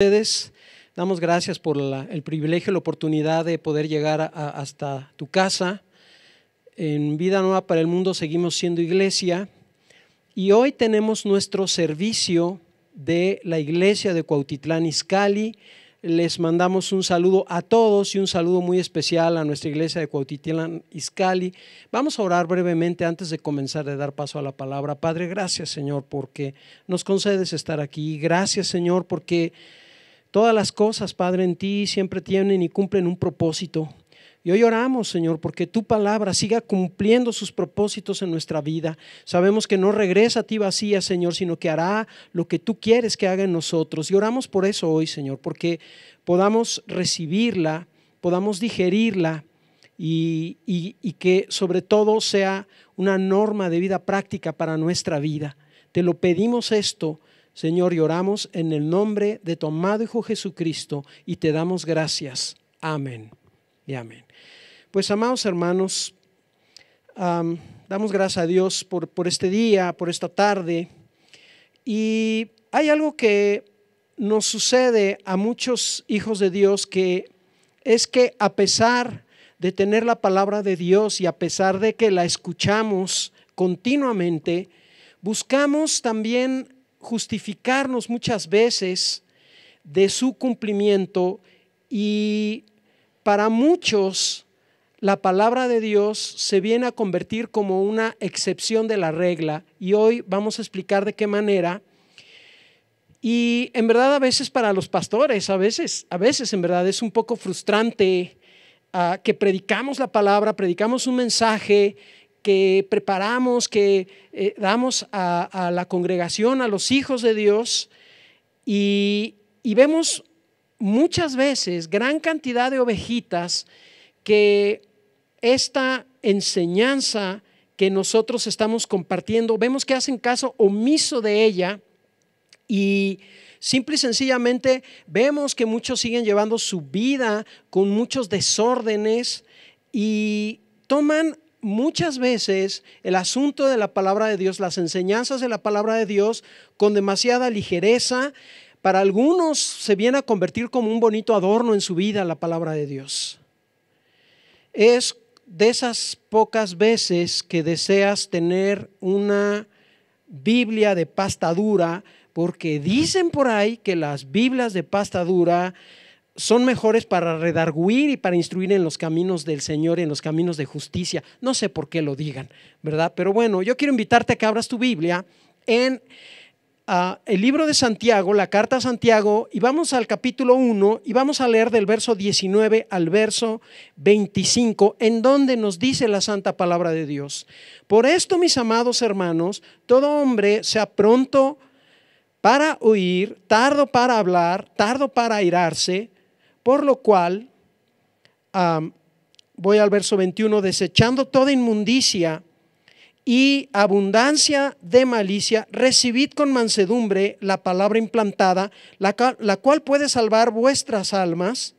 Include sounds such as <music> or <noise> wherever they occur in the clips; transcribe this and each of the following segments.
ustedes. Damos gracias por el privilegio, la oportunidad de poder llegar hasta tu casa. En Vida Nueva para el Mundo seguimos siendo iglesia y hoy tenemos nuestro servicio de la iglesia de Cuautitlán Izcalli. Les mandamos un saludo a todos y un saludo muy especial a nuestra iglesia de Cuautitlán Izcalli. Vamos a orar brevemente antes de comenzar de dar paso a la palabra. Padre, gracias Señor porque nos concedes estar aquí. Gracias Señor porque Todas las cosas, Padre, en ti siempre tienen y cumplen un propósito. Y hoy oramos, Señor, porque tu palabra siga cumpliendo sus propósitos en nuestra vida. Sabemos que no regresa a ti vacía, Señor, sino que hará lo que tú quieres que haga en nosotros. Y oramos por eso hoy, Señor, porque podamos recibirla, podamos digerirla y, y que sobre todo sea una norma de vida práctica para nuestra vida. Te lo pedimos esto Señor, lloramos en el nombre de tu amado Hijo Jesucristo y te damos gracias. Amén y amén. Pues amados hermanos, damos gracias a Dios por, por este día, por esta tarde. Y hay algo que nos sucede a muchos hijos de Dios que es que a pesar de tener la palabra de Dios y a pesar de que la escuchamos continuamente, buscamos también justificarnos muchas veces de su cumplimiento y para muchos la palabra de Dios se viene a convertir como una excepción de la regla y hoy vamos a explicar de qué manera. Y en verdad a veces para los pastores, a veces, a veces en verdad es un poco frustrante ah, que predicamos la palabra, predicamos un mensaje que preparamos, que eh, damos a, la congregación, a los hijos de Dios, y, y vemos muchas veces gran cantidad de ovejitas que esta enseñanza que nosotros estamos compartiendo, vemos que hacen caso omiso de ella y simple y sencillamente vemos que muchos siguen llevando su vida con muchos desórdenes y toman muchas veces el asunto de la palabra de Dios, las enseñanzas de la palabra de Dios, con demasiada ligereza, para algunos se viene a convertir como un bonito adorno en su vida la palabra de Dios. Es de esas pocas veces que deseas tener una Biblia de pasta dura, porque dicen por ahí que las Biblias de pasta dura son mejores para redarguir y para instruir en los caminos del Señor, en los caminos de justicia. No sé por qué lo digan, ¿verdad? Pero bueno, yo quiero invitarte a que abras tu Biblia en ah, el libro de Santiago, la carta a Santiago, y vamos al capítulo 1 y vamos a leer del verso 19 al verso 25, en donde nos dice la santa palabra de Dios. Por esto, mis amados hermanos, todo hombre sea pronto para oír, tardo para hablar, tardo para airarse por lo cual, voy al verso 21, desechando toda inmundicia y abundancia de malicia, recibid con mansedumbre la palabra implantada, la cual, la cual puede salvar vuestras almas.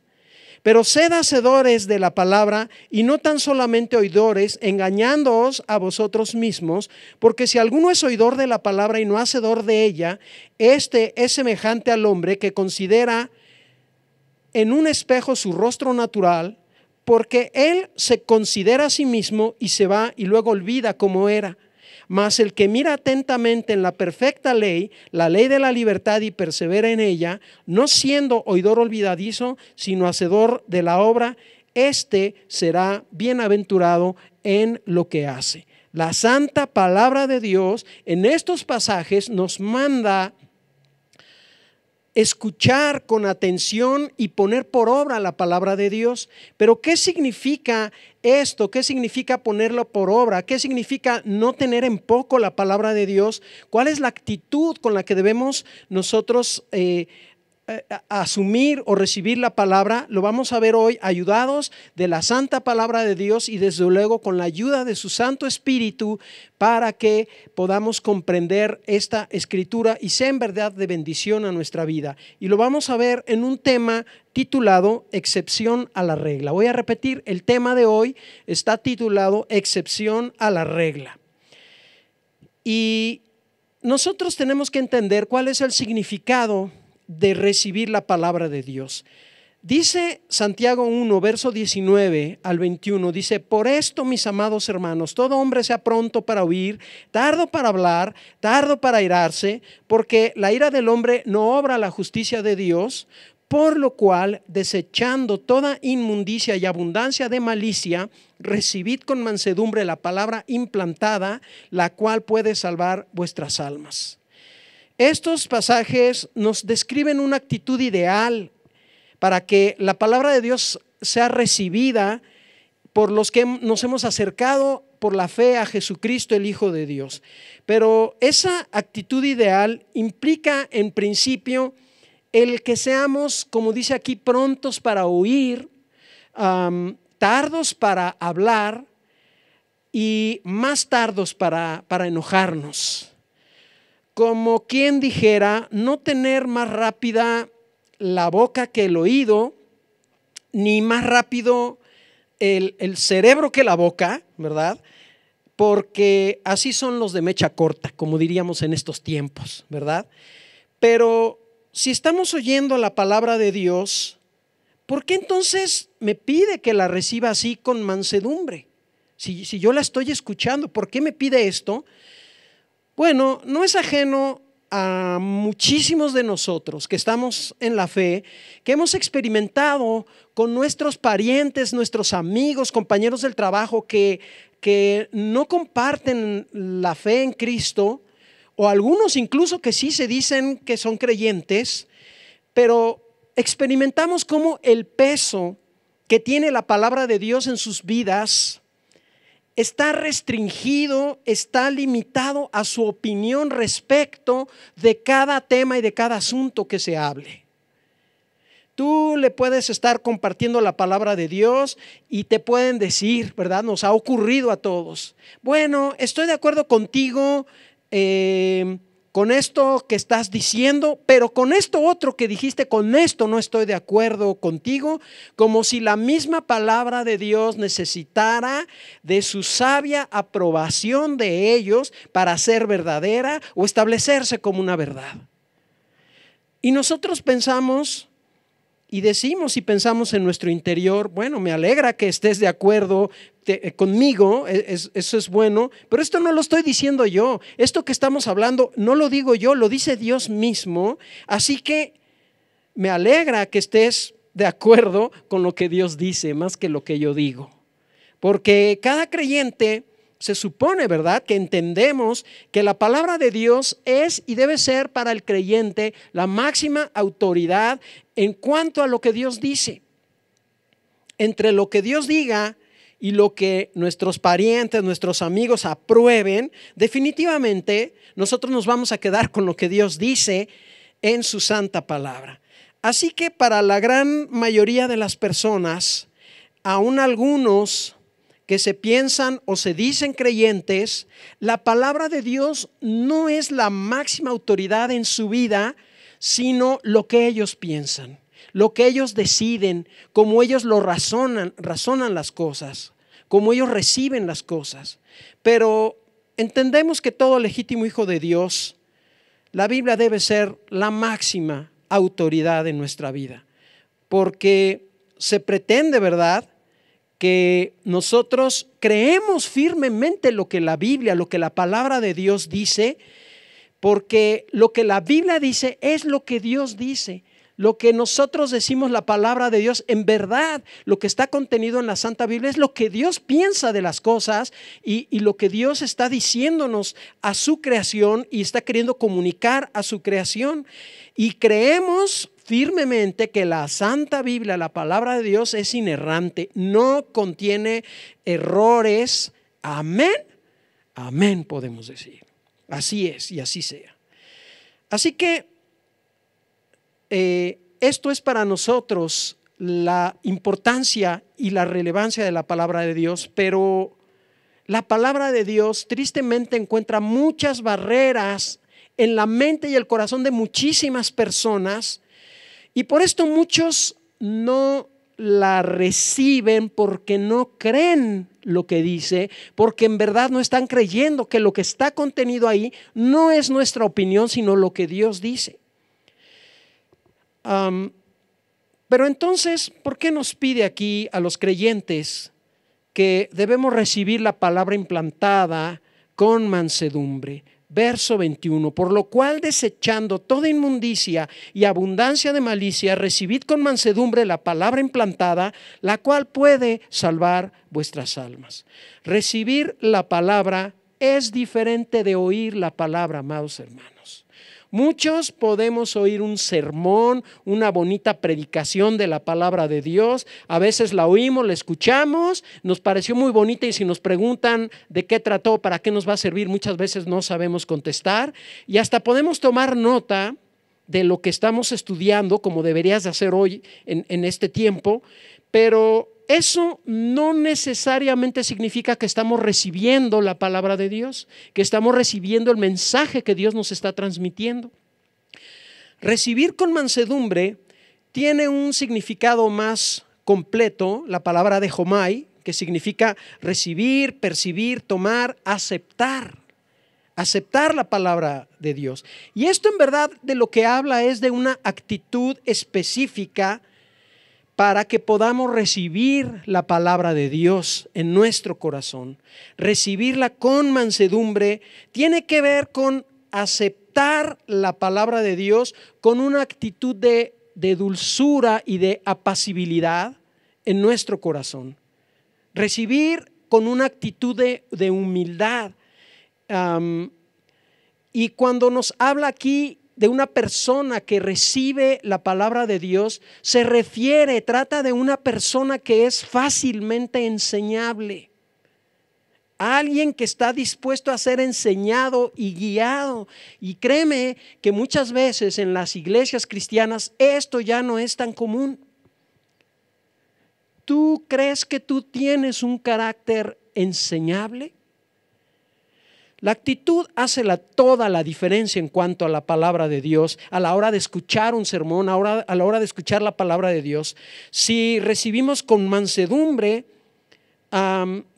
Pero sed hacedores de la palabra y no tan solamente oidores, engañándoos a vosotros mismos, porque si alguno es oidor de la palabra y no hacedor de ella, este es semejante al hombre que considera en un espejo su rostro natural, porque él se considera a sí mismo y se va y luego olvida cómo era. Mas el que mira atentamente en la perfecta ley, la ley de la libertad y persevera en ella, no siendo oidor olvidadizo, sino hacedor de la obra, éste será bienaventurado en lo que hace. La santa palabra de Dios en estos pasajes nos manda escuchar con atención y poner por obra la palabra de Dios. Pero ¿qué significa esto? ¿Qué significa ponerlo por obra? ¿Qué significa no tener en poco la palabra de Dios? ¿Cuál es la actitud con la que debemos nosotros... Eh, eh, asumir o recibir la palabra, lo vamos a ver hoy ayudados de la santa palabra de Dios y desde luego con la ayuda de su Santo Espíritu para que podamos comprender esta escritura y sea en verdad de bendición a nuestra vida. Y lo vamos a ver en un tema titulado Excepción a la regla. Voy a repetir, el tema de hoy está titulado Excepción a la regla. Y nosotros tenemos que entender cuál es el significado de recibir la palabra de Dios. Dice Santiago 1, verso 19 al 21, dice, por esto, mis amados hermanos, todo hombre sea pronto para oír, tardo para hablar, tardo para irarse, porque la ira del hombre no obra la justicia de Dios, por lo cual, desechando toda inmundicia y abundancia de malicia, recibid con mansedumbre la palabra implantada, la cual puede salvar vuestras almas. Estos pasajes nos describen una actitud ideal para que la palabra de Dios sea recibida por los que nos hemos acercado por la fe a Jesucristo, el Hijo de Dios. Pero esa actitud ideal implica, en principio, el que seamos, como dice aquí, prontos para oír, tardos para hablar y más tardos para, para enojarnos como quien dijera, no tener más rápida la boca que el oído, ni más rápido el, cerebro que la boca, ¿verdad? Porque así son los de mecha corta, como diríamos en estos tiempos, ¿verdad? Pero si estamos oyendo la palabra de Dios, ¿por qué entonces me pide que la reciba así con mansedumbre? Si, si yo la estoy escuchando, ¿por qué me pide esto? Bueno, no es ajeno a muchísimos de nosotros que estamos en la fe, que hemos experimentado con nuestros parientes, nuestros amigos, compañeros del trabajo que, que no comparten la fe en Cristo, o algunos incluso que sí se dicen que son creyentes, pero experimentamos como el peso que tiene la palabra de Dios en sus vidas está restringido, está limitado a su opinión respecto de cada tema y de cada asunto que se hable. Tú le puedes estar compartiendo la palabra de Dios y te pueden decir, ¿verdad? Nos ha ocurrido a todos. Bueno, estoy de acuerdo contigo. Eh, con esto que estás diciendo, pero con esto otro que dijiste, con esto no estoy de acuerdo contigo, como si la misma palabra de Dios necesitara de su sabia aprobación de ellos para ser verdadera o establecerse como una verdad. Y nosotros pensamos y decimos y pensamos en nuestro interior, bueno, me alegra que estés de acuerdo eh, conmigo, e, eso es bueno, pero esto no lo estoy diciendo yo, esto que estamos hablando no lo digo yo, lo dice Dios mismo, así que me alegra que estés de acuerdo con lo que Dios dice, más que lo que yo digo, porque cada creyente se supone, ¿verdad?, que entendemos que la palabra de Dios es y debe ser para el creyente la máxima autoridad en cuanto a lo que Dios dice. Entre lo que Dios diga y lo que nuestros parientes, nuestros amigos aprueben, definitivamente nosotros nos vamos a quedar con lo que Dios dice en su santa palabra. Así que para la gran mayoría de las personas, aún algunos que se piensan o se dicen creyentes, la palabra de Dios no es la máxima autoridad en su vida, sino lo que ellos piensan, lo que ellos deciden, cómo ellos lo razonan, razonan las cosas, cómo ellos reciben las cosas. Pero entendemos que todo legítimo hijo de Dios, la Biblia debe ser la máxima autoridad en nuestra vida, porque se pretende, ¿verdad?, que nosotros creemos firmemente lo que la Biblia, lo que la palabra de Dios dice, porque lo que la Biblia dice es lo que Dios dice. Lo que nosotros decimos la palabra de Dios, en verdad, lo que está contenido en la Santa Biblia es lo que Dios piensa de las cosas y, lo que Dios está diciéndonos a su creación y está queriendo comunicar a su creación. Y creemos firmemente que la Santa Biblia, la palabra de Dios, es inerrante, no contiene errores. Amén. Amén, podemos decir. Así es y así sea. Así que eh, esto es para nosotros la importancia y la relevancia de la palabra de Dios, pero la palabra de Dios tristemente encuentra muchas barreras en la mente y el corazón de muchísimas personas y por esto muchos no la reciben porque no creen lo que dice, porque en verdad no están creyendo que lo que está contenido ahí no es nuestra opinión, sino lo que Dios dice. pero entonces, ¿por qué nos pide aquí a los creyentes que debemos recibir la palabra implantada con mansedumbre? verso 21, por lo cual desechando toda inmundicia y abundancia de malicia, recibid con mansedumbre la palabra implantada, la cual puede salvar vuestras almas. Recibir la palabra es diferente de oír la palabra, amados hermanos. Muchos podemos oír un sermón, una bonita predicación de la palabra de Dios. A veces la oímos, la escuchamos, nos pareció muy bonita y si nos preguntan de qué trató, para qué nos va a servir, muchas veces no sabemos contestar. Y hasta podemos tomar nota de lo que estamos estudiando, como deberías de hacer hoy en, en este tiempo, pero eso no necesariamente significa que estamos recibiendo la palabra de Dios, que estamos recibiendo el mensaje que Dios nos está transmitiendo. Recibir con mansedumbre tiene un significado más completo, la palabra de Jomai, que significa recibir, percibir, tomar, aceptar. Aceptar la palabra de Dios. Y esto en verdad de lo que habla es de una actitud específica para que podamos recibir la palabra de Dios en nuestro corazón. Recibirla con mansedumbre tiene que ver con aceptar la palabra de Dios con una actitud de, dulzura y de apacibilidad en nuestro corazón. Recibir con una actitud de, humildad. y cuando nos habla aquí de una persona que recibe la palabra de Dios se refiere, trata de una persona que es fácilmente enseñable. Alguien que está dispuesto a ser enseñado y guiado. Y créeme que muchas veces en las iglesias cristianas esto ya no es tan común. ¿Tú crees que tú tienes un carácter enseñable? La actitud hace toda la diferencia en cuanto a la palabra de Dios, a la hora de escuchar un sermón, a, la hora de escuchar la palabra de Dios. Si recibimos con mansedumbre,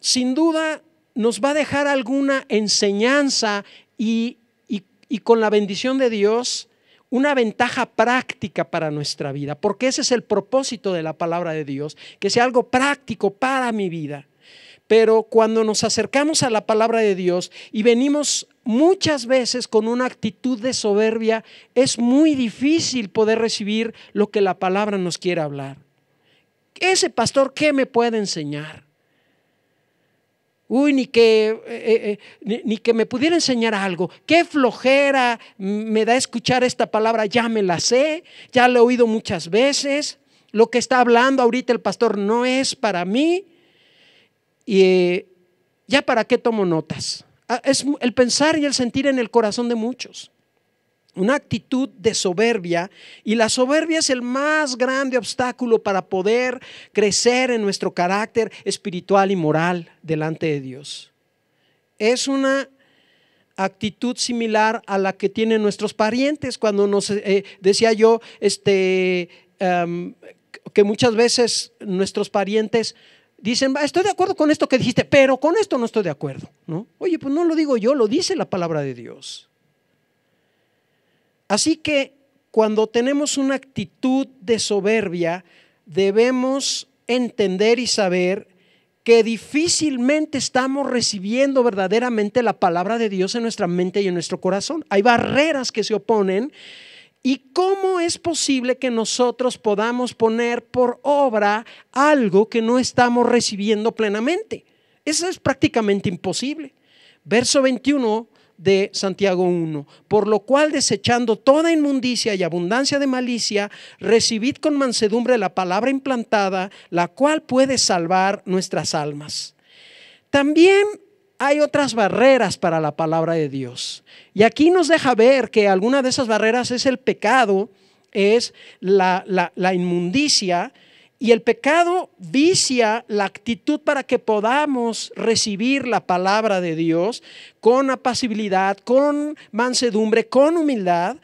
sin duda nos va a dejar alguna enseñanza y con la bendición de Dios, una ventaja práctica para nuestra vida, porque ese es el propósito de la palabra de Dios, que sea algo práctico para mi vida. Pero cuando nos acercamos a la palabra de Dios y venimos muchas veces con una actitud de soberbia, es muy difícil poder recibir lo que la palabra nos quiere hablar. Ese pastor, ¿qué me puede enseñar? Uy, ni que, eh, eh, eh, ni, que me pudiera enseñar algo. Qué flojera me da escuchar esta palabra. Ya me la sé, ya la he oído muchas veces. Lo que está hablando ahorita el pastor no es para mí. Y eh, ya para qué tomo notas. Ah, es el pensar y el sentir en el corazón de muchos. Una actitud de soberbia y la soberbia es el más grande obstáculo para poder crecer en nuestro carácter espiritual y moral delante de Dios. Es una actitud similar a la que tienen nuestros parientes cuando nos eh, eh, decía yo este em, que muchas veces nuestros parientes dicen, estoy de acuerdo con esto que dijiste, pero con esto no estoy de acuerdo. ¿no? Oye, pues no lo digo yo, lo dice la palabra de Dios. Así que cuando tenemos una actitud de soberbia, debemos entender y saber que difícilmente estamos recibiendo verdaderamente la palabra de Dios en nuestra mente y en nuestro corazón. Hay barreras que se oponen ¿Y cómo es posible que nosotros podamos poner por obra algo que no estamos recibiendo plenamente? Eso es prácticamente imposible. Verso 21 de Santiago 1, por lo cual desechando toda inmundicia y abundancia de malicia, recibid con mansedumbre la palabra implantada, la cual puede salvar nuestras almas. También hay otras barreras para la palabra de Dios. Y aquí nos deja ver que alguna de esas barreras es el pecado, es la, inmundicia, y el pecado vicia la actitud para que podamos recibir la palabra de Dios con apacibilidad, con mansedumbre, con humildad.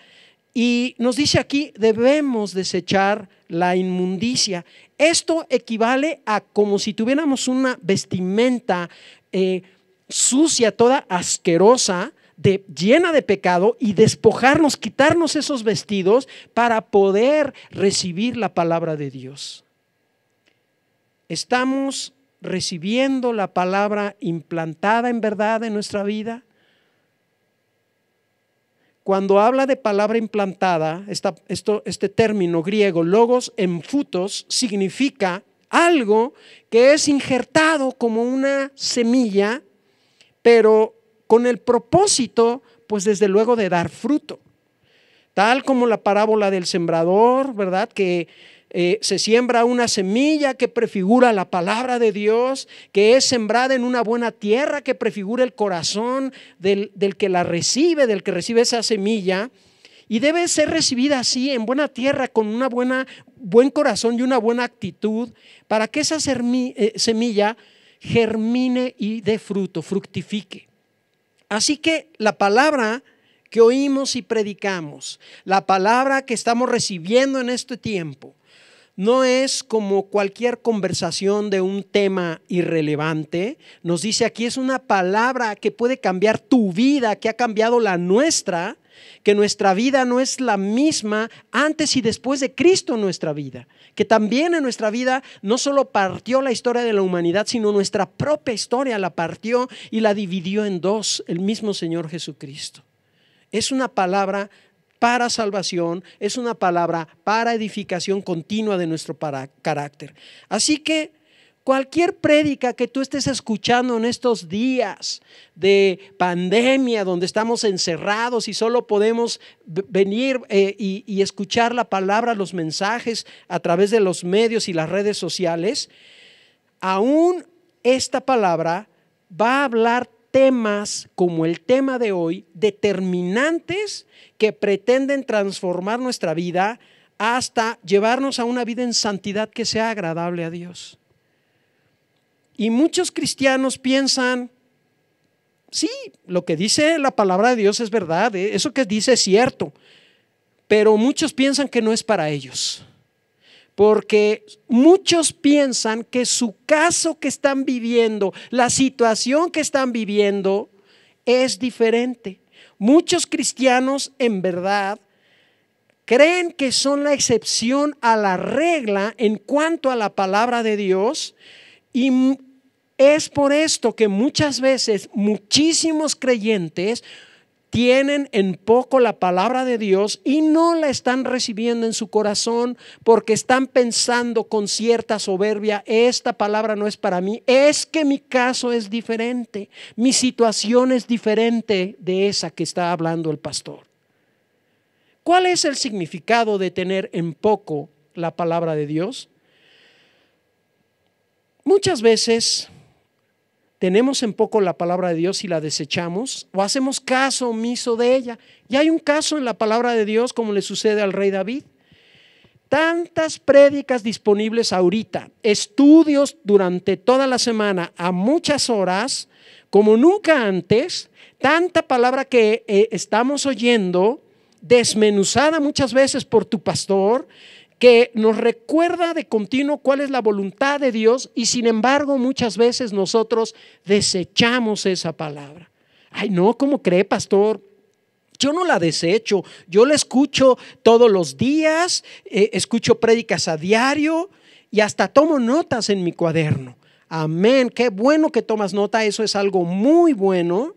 Y nos dice aquí, debemos desechar la inmundicia. Esto equivale a como si tuviéramos una vestimenta eh, sucia, toda asquerosa, de, llena de pecado y despojarnos, quitarnos esos vestidos para poder recibir la palabra de Dios. Estamos recibiendo la palabra implantada en verdad en nuestra vida. Cuando habla de palabra implantada, esto, este término griego, logos en futos, significa algo que es injertado como una semilla pero con el propósito, pues desde luego, de dar fruto. Tal como la parábola del sembrador, ¿verdad? Que eh, se siembra una semilla que prefigura la palabra de Dios, que es sembrada en una buena tierra, que prefigura el corazón del, del que la recibe, del que recibe esa semilla. Y debe ser recibida así, en buena tierra, con un buen corazón y una buena actitud, para que esa eh, semilla germine y de fruto, fructifique. Así que la palabra que oímos y predicamos, la palabra que estamos recibiendo en este tiempo, no es como cualquier conversación de un tema irrelevante. Nos dice aquí es una palabra que puede cambiar tu vida, que ha cambiado la nuestra que nuestra vida no es la misma antes y después de Cristo en nuestra vida, que también en nuestra vida no solo partió la historia de la humanidad, sino nuestra propia historia la partió y la dividió en dos el mismo Señor Jesucristo. Es una palabra para salvación, es una palabra para edificación continua de nuestro carácter. Así que Cualquier prédica que tú estés escuchando en estos días de pandemia, donde estamos encerrados y solo podemos venir eh, y, y escuchar la palabra, los mensajes a través de los medios y las redes sociales, aún esta palabra va a hablar temas como el tema de hoy, determinantes que pretenden transformar nuestra vida hasta llevarnos a una vida en santidad que sea agradable a Dios. Y muchos cristianos piensan, sí, lo que dice la palabra de Dios es verdad, eh, eso que dice es cierto, pero muchos piensan que no es para ellos. Porque muchos piensan que su caso que están viviendo, la situación que están viviendo, es diferente. Muchos cristianos en verdad creen que son la excepción a la regla en cuanto a la palabra de Dios y es por esto que muchas veces muchísimos creyentes tienen en poco la palabra de Dios y no la están recibiendo en su corazón porque están pensando con cierta soberbia, esta palabra no es para mí, es que mi caso es diferente, mi situación es diferente de esa que está hablando el pastor. ¿Cuál es el significado de tener en poco la palabra de Dios? Muchas veces tenemos en poco la palabra de Dios y la desechamos o hacemos caso omiso de ella. Y hay un caso en la palabra de Dios como le sucede al rey David. Tantas prédicas disponibles ahorita, estudios durante toda la semana a muchas horas, como nunca antes, tanta palabra que eh, estamos oyendo, desmenuzada muchas veces por tu pastor, que nos recuerda de continuo cuál es la voluntad de Dios y sin embargo muchas veces nosotros desechamos esa palabra. Ay, no, ¿cómo cree, pastor? Yo no la desecho, yo la escucho todos los días, eh, escucho prédicas a diario y hasta tomo notas en mi cuaderno. Amén, qué bueno que tomas nota, eso es algo muy bueno.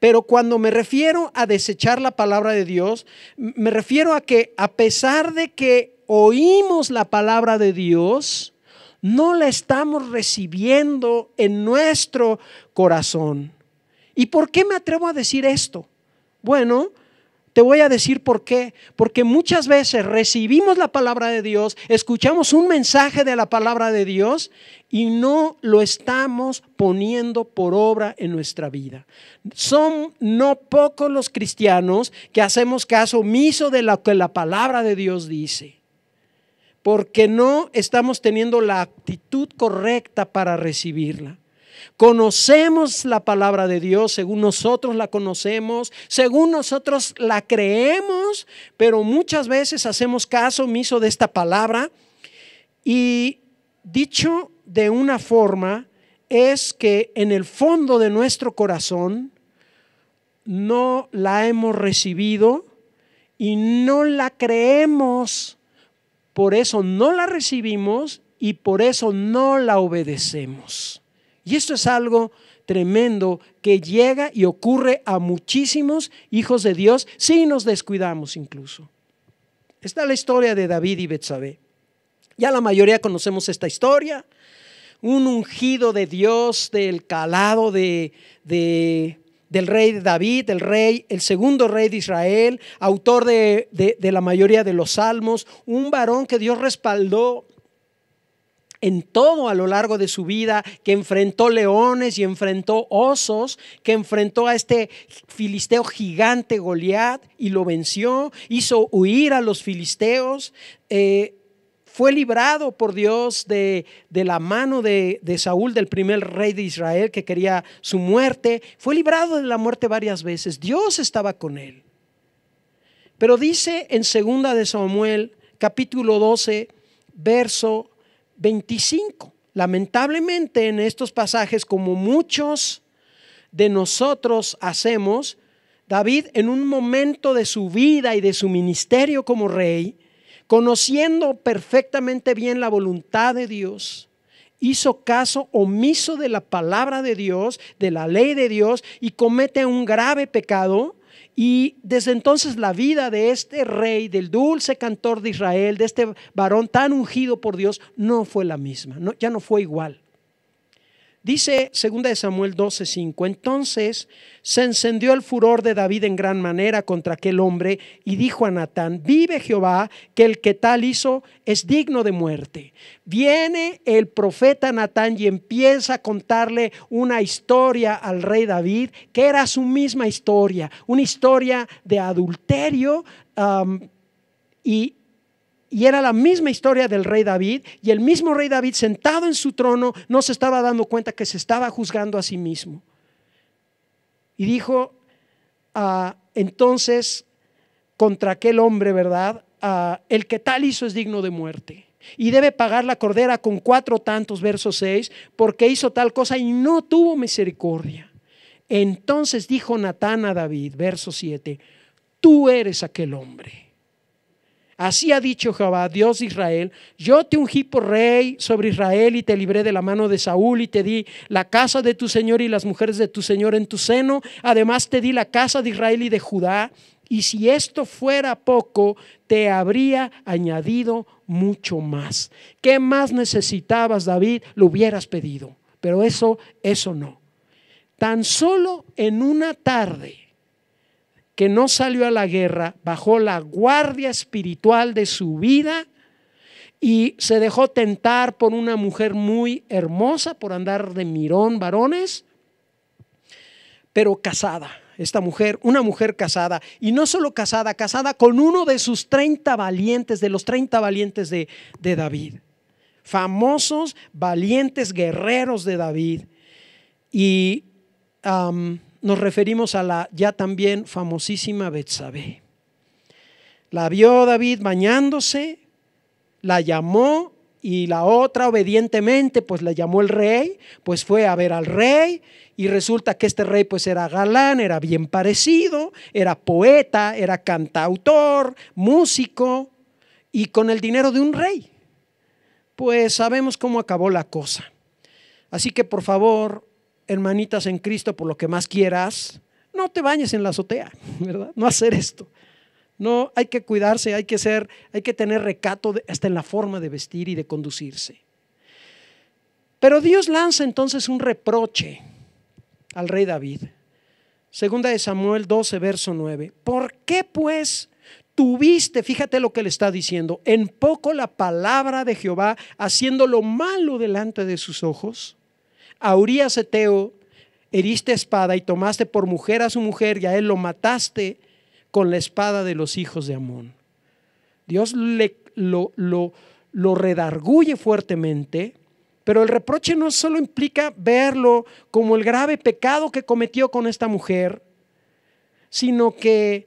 Pero cuando me refiero a desechar la palabra de Dios, me refiero a que a pesar de que oímos la palabra de Dios, no la estamos recibiendo en nuestro corazón. ¿Y por qué me atrevo a decir esto? Bueno, te voy a decir por qué. Porque muchas veces recibimos la palabra de Dios, escuchamos un mensaje de la palabra de Dios y no lo estamos poniendo por obra en nuestra vida. Son no pocos los cristianos que hacemos caso omiso de lo que la palabra de Dios dice porque no estamos teniendo la actitud correcta para recibirla. Conocemos la palabra de Dios, según nosotros la conocemos, según nosotros la creemos, pero muchas veces hacemos caso omiso de esta palabra y dicho de una forma es que en el fondo de nuestro corazón no la hemos recibido y no la creemos por eso no la recibimos y por eso no la obedecemos. Y esto es algo tremendo que llega y ocurre a muchísimos hijos de Dios si nos descuidamos incluso. Está la historia de David y Betsabé. Ya la mayoría conocemos esta historia. Un ungido de Dios del calado de del rey David, el rey, el segundo rey de Israel, autor de, la mayoría de los salmos, un varón que Dios respaldó en todo a lo largo de su vida, que enfrentó leones y enfrentó osos, que enfrentó a este filisteo gigante Goliat y lo venció, hizo huir a los filisteos. Eh, fue librado por Dios de, la mano de, de, Saúl, del primer rey de Israel que quería su muerte. Fue librado de la muerte varias veces. Dios estaba con él. Pero dice en segunda de Samuel, capítulo 12, verso 25. Lamentablemente en estos pasajes, como muchos de nosotros hacemos, David en un momento de su vida y de su ministerio como rey, conociendo perfectamente bien la voluntad de Dios, hizo caso omiso de la palabra de Dios, de la ley de Dios, y comete un grave pecado. Y desde entonces la vida de este rey, del dulce cantor de Israel, de este varón tan ungido por Dios, no fue la misma, ya no fue igual. Dice 2 de Samuel 12:5, entonces se encendió el furor de David en gran manera contra aquel hombre y dijo a Natán, vive Jehová, que el que tal hizo es digno de muerte. Viene el profeta Natán y empieza a contarle una historia al rey David, que era su misma historia, una historia de adulterio. y, y era la misma historia del rey David, y el mismo rey David sentado en su trono no se estaba dando cuenta que se estaba juzgando a sí mismo. Y dijo, ah, entonces, contra aquel hombre, ¿verdad? Ah, el que tal hizo es digno de muerte. Y debe pagar la cordera con cuatro tantos, verso seis, porque hizo tal cosa y no tuvo misericordia. Entonces dijo Natán a David, verso 7, tú eres aquel hombre. Así ha dicho Jehová, Dios de Israel, yo te ungí por rey sobre Israel y te libré de la mano de Saúl y te di la casa de tu Señor y las mujeres de tu Señor en tu seno. Además te di la casa de Israel y de Judá. Y si esto fuera poco, te habría añadido mucho más. ¿Qué más necesitabas, David? Lo hubieras pedido. Pero eso, eso no. Tan solo en una tarde que no salió a la guerra, bajó la guardia espiritual de su vida y se dejó tentar por una mujer muy hermosa, por andar de mirón varones, pero casada. Esta mujer, una mujer casada, y no solo casada, casada con uno de sus 30 valientes, de los 30 valientes de, David, famosos, valientes guerreros de David. Y nos referimos a la ya también famosísima Betsabé. La vio David bañándose, la llamó y la otra obedientemente pues la llamó el rey, pues fue a ver al rey y resulta que este rey pues era galán, era bien parecido, era poeta, era cantautor, músico y con el dinero de un rey. Pues sabemos cómo acabó la cosa. Así que por favor, hermanitas en Cristo, por lo que más quieras, no te bañes en la azotea, <laughs> ¿verdad? No hacer esto. No, hay que cuidarse, hay que ser, hay que tener recato hasta en la forma de vestir y de conducirse. Pero Dios lanza entonces un reproche al rey David. Segunda de Samuel 12, verso 9. ¿Por qué pues tuviste, fíjate lo que le está diciendo, en poco la palabra de Jehová, haciendo lo malo delante de sus ojos? a Eteo heriste espada y tomaste por mujer a su mujer y a él lo mataste con la espada de los hijos de Amón. Dios lo, lo, redarguye fuertemente, pero el reproche no solo implica verlo como el grave pecado que cometió con esta mujer, sino que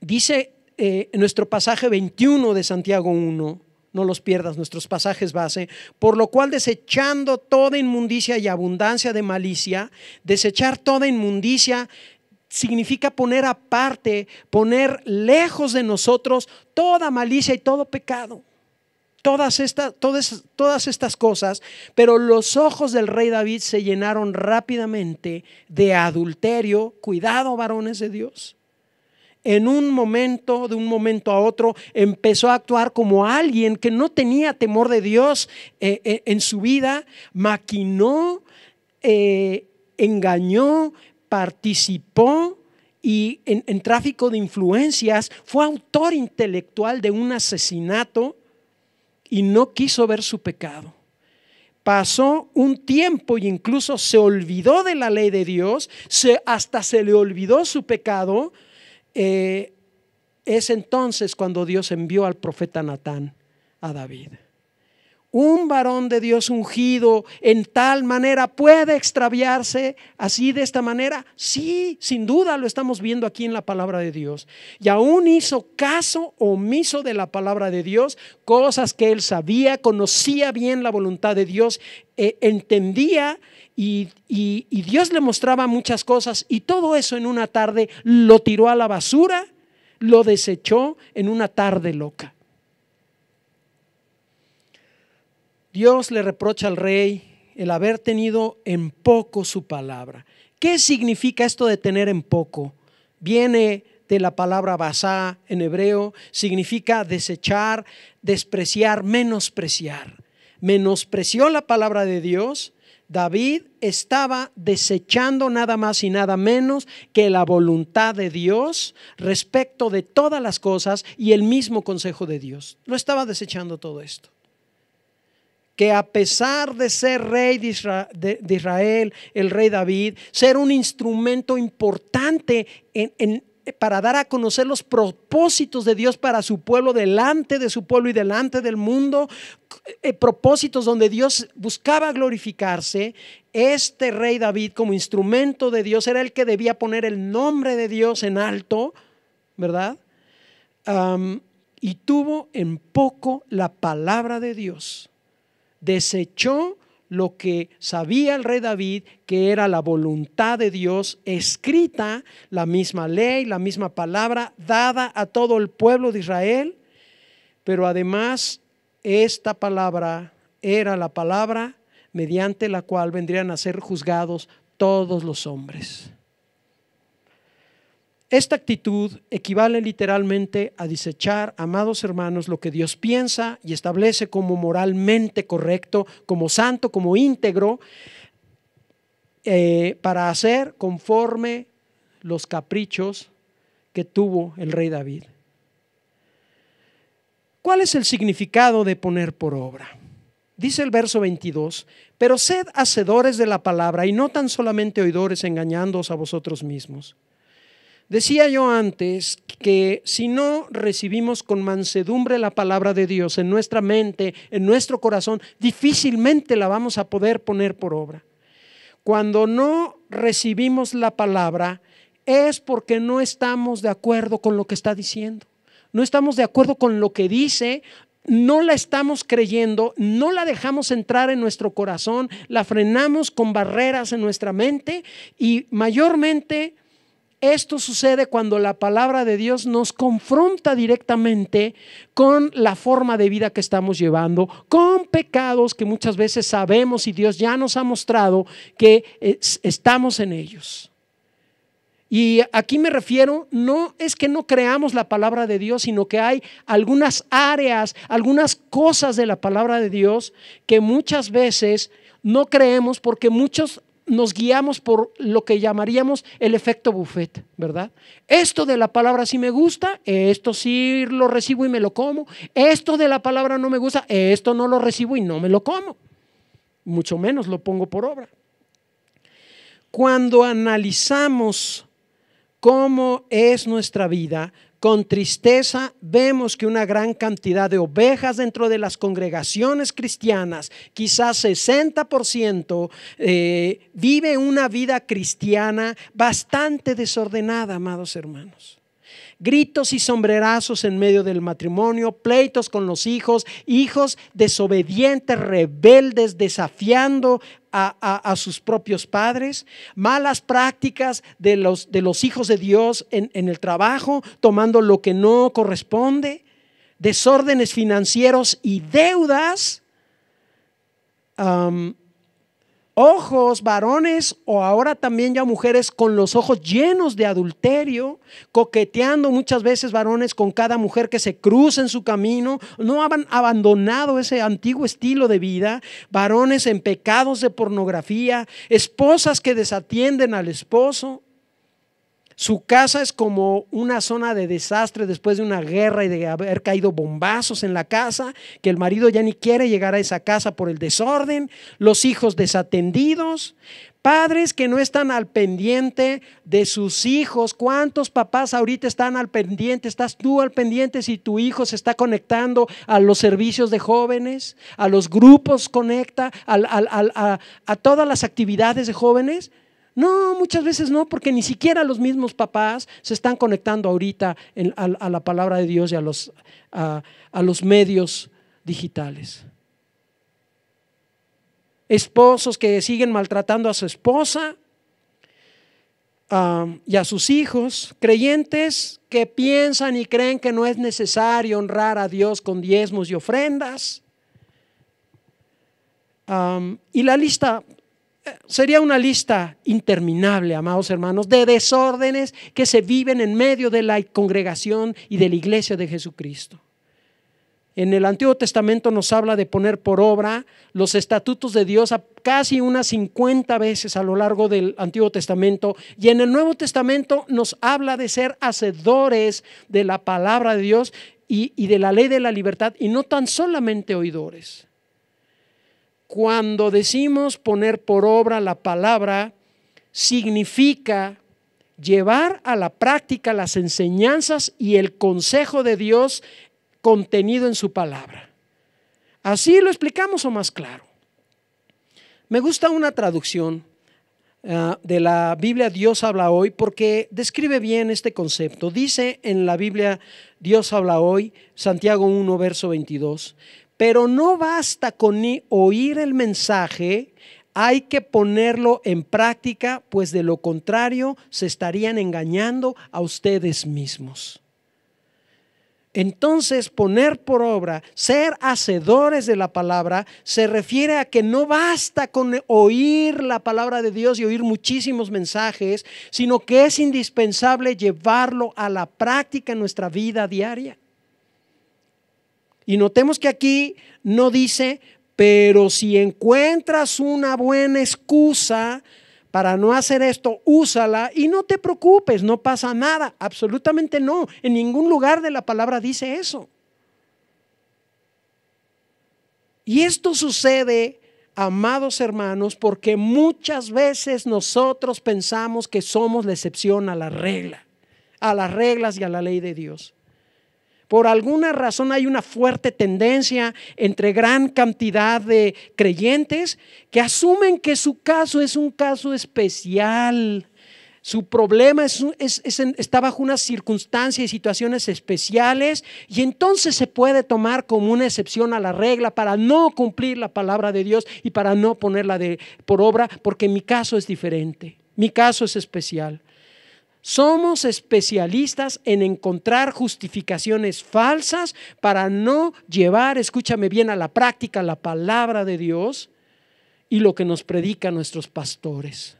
dice eh, en nuestro pasaje 21 de Santiago 1, no los pierdas nuestros pasajes base, por lo cual desechando toda inmundicia y abundancia de malicia, desechar toda inmundicia significa poner aparte, poner lejos de nosotros toda malicia y todo pecado. Todas, estas todas, todas estas cosas, pero los ojos del rey David se llenaron rápidamente de adulterio, cuidado varones de Dios, en un momento, de un momento a otro, empezó a actuar como alguien que no tenía temor de Dios eh, eh, en su vida, maquinó, eh, engañó, participó y en, tráfico de influencias fue autor intelectual de un asesinato y no quiso ver su pecado pasó un tiempo y incluso se olvidó de la ley de Dios, hasta se le olvidó su pecado, eh, es entonces cuando Dios envió al profeta Natán a David. Un varón de Dios ungido en tal manera puede extraviarse así de esta manera. Sí, sin duda lo estamos viendo aquí en la palabra de Dios. Y aún hizo caso omiso de la palabra de Dios, cosas que él sabía, conocía bien la voluntad de Dios, eh, entendía y, Dios le mostraba muchas cosas y todo eso en una tarde lo tiró a la basura, lo desechó en una tarde loca. Dios le reprocha al rey el haber tenido en poco su palabra. ¿Qué significa esto de tener en poco? Viene de la palabra basá en hebreo, significa desechar, despreciar, menospreciar. Menospreció la palabra de Dios David estaba desechando nada más y nada menos que la voluntad de Dios respecto de todas las cosas y el mismo consejo de Dios. Lo estaba desechando todo esto. Que a pesar de ser rey de Israel, el rey David, ser un instrumento importante en, en, para dar a conocer los propósitos de Dios para su pueblo, delante de su pueblo y delante del mundo, eh, propósitos donde Dios buscaba glorificarse. Este rey David como instrumento de Dios era el que debía poner el nombre de Dios en alto, ¿verdad? y tuvo en poco la palabra de Dios. Desechó lo que sabía el rey David, que era la voluntad de Dios escrita, la misma ley, la misma palabra dada a todo el pueblo de Israel, pero además esta palabra era la palabra mediante la cual vendrían a ser juzgados todos los hombres. Esta actitud equivale literalmente a desechar, amados hermanos, lo que Dios piensa y establece como moralmente correcto, como santo, como íntegro, eh, para hacer conforme los caprichos que tuvo el rey David. ¿Cuál es el significado de poner por obra? Dice el verso 22, pero sed hacedores de la palabra y no tan solamente oidores engañándoos a vosotros mismos. Decía yo antes que si no recibimos con mansedumbre la palabra de Dios en nuestra mente, en nuestro corazón, difícilmente la vamos a poder poner por obra. Cuando no recibimos la palabra es porque no estamos de acuerdo con lo que está diciendo. No estamos de acuerdo con lo que dice, no la estamos creyendo, no la dejamos entrar en nuestro corazón, la frenamos con barreras en nuestra mente y mayormente esto sucede cuando la palabra de Dios nos confronta directamente con la forma de vida que estamos llevando, con pecados que muchas veces sabemos y Dios ya nos ha mostrado que estamos en ellos. Y aquí me refiero, no es que no creamos la palabra de Dios, sino que hay algunas áreas, algunas cosas de la palabra de Dios que muchas veces no creemos porque muchos nos guiamos por lo que llamaríamos el efecto buffet, ¿verdad? Esto de la palabra sí me gusta, esto sí lo recibo y me lo como, esto de la palabra no me gusta, esto no lo recibo y no me lo como, mucho menos lo pongo por obra. Cuando analizamos cómo es nuestra vida, con tristeza vemos que una gran cantidad de ovejas dentro de las congregaciones cristianas, quizás 60%, eh, vive una vida cristiana bastante desordenada, amados hermanos. Gritos y sombrerazos en medio del matrimonio, pleitos con los hijos, hijos desobedientes, rebeldes, desafiando a, sus propios padres, malas prácticas de los, de los hijos de Dios en, el trabajo, tomando lo que no corresponde, desórdenes financieros y deudas. Um, ojos varones o ahora también ya mujeres con los ojos llenos de adulterio, coqueteando muchas veces varones con cada mujer que se cruza en su camino, no han abandonado ese antiguo estilo de vida, varones en pecados de pornografía, esposas que desatienden al esposo, su casa es como una zona de desastre después de una guerra y de haber caído bombazos en la casa, que el marido ya ni quiere llegar a esa casa por el desorden, los hijos desatendidos, Padres que no están al pendiente de sus hijos. ¿Cuántos papás ahorita están al pendiente? ¿Estás tú al pendiente si tu hijo se está conectando a los servicios de jóvenes, a los grupos conecta, a, a todas las actividades de jóvenes? No, muchas veces no, porque ni siquiera los mismos papás se están conectando ahorita a, la palabra de Dios y a los, a, los medios digitales. Esposos que siguen maltratando a su esposa um, y a sus hijos, creyentes que piensan y creen que no es necesario honrar a Dios con diezmos y ofrendas. Um, y la lista sería una lista interminable, amados hermanos, de desórdenes que se viven en medio de la congregación y de la iglesia de Jesucristo. En el Antiguo Testamento nos habla de poner por obra los estatutos de Dios casi unas 50 veces a lo largo del Antiguo Testamento. Y en el Nuevo Testamento nos habla de ser hacedores de la palabra de Dios y de la ley de la libertad y no tan solamente oidores. Cuando decimos poner por obra la palabra, significa llevar a la práctica las enseñanzas y el consejo de Dios contenido en su palabra. ¿Así lo explicamos o más claro? Me gusta una traducción eh, de la Biblia Dios habla hoy porque describe bien este concepto. Dice en la Biblia Dios habla hoy, Santiago 1, verso 22, pero no basta con oír el mensaje, hay que ponerlo en práctica, pues de lo contrario se estarían engañando a ustedes mismos. Entonces, poner por obra, ser hacedores de la palabra, se refiere a que no basta con oír la palabra de Dios y oír muchísimos mensajes, sino que es indispensable llevarlo a la práctica en nuestra vida diaria. Y notemos que aquí no dice, pero si encuentras una buena excusa para no hacer esto, úsala y no te preocupes, no pasa nada, absolutamente no. En ningún lugar de la palabra dice eso. Y esto sucede, amados hermanos, porque muchas veces nosotros pensamos que somos la excepción a la regla, a las reglas y a la ley de Dios. Por alguna razón hay una fuerte tendencia entre gran cantidad de creyentes que asumen que su caso es un caso especial. Su problema está bajo unas circunstancias y situaciones especiales y entonces se puede tomar como una excepción a la regla para no cumplir la palabra de Dios y para no ponerla de, por obra porque mi caso es diferente, mi caso es especial. Somos especialistas en encontrar justificaciones falsas para no llevar, escúchame bien, a la práctica la palabra de Dios y lo que nos predican nuestros pastores.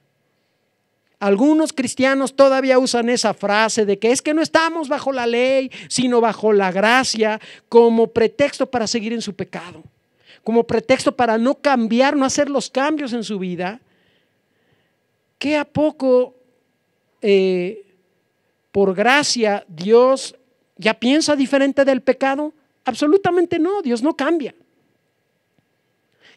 Algunos cristianos todavía usan esa frase de que es que no estamos bajo la ley, sino bajo la gracia, como pretexto para seguir en su pecado, como pretexto para no cambiar, no hacer los cambios en su vida. ¿Qué a poco eh, por gracia Dios ya piensa diferente del pecado? Absolutamente no, Dios no cambia.